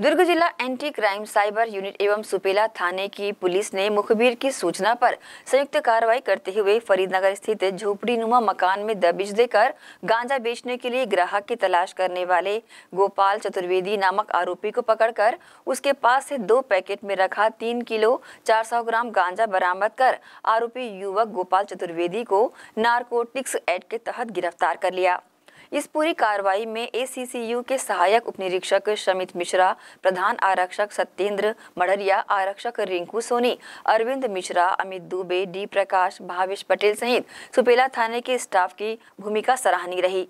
दुर्ग जिला anti crime cyber unit एवं सुपेला थाने की पुलिस ने मुखबिर की सूचना पर संयुक्त कार्रवाई करते हुए फरीदनगर स्थित झोपड़ी नुमा मकान में दबिश देकर गांजा बेचने के लिए ग्राहक की तलाश करने वाले गोपाल चतुर्वेदी नामक आरोपी को पकड़कर उसके पास से दो पैकेट में रखा तीन किलो चार ग्राम गांजा बरामद कर आरोपी युवक गोपाल चतुर्वेदी को नार्कोटिक्स एक्ट के तहत गिरफ्तार कर लिया इस पूरी कार्रवाई में एसीसीयू के सहायक उप निरीक्षक शमित मिश्रा प्रधान आरक्षक सत्येंद्र मढ़रिया आरक्षक रिंकू सोनी अरविंद मिश्रा अमित दुबे डी प्रकाश भावेश पटेल सहित सुपेला थाने के स्टाफ की भूमिका सराहनीय रही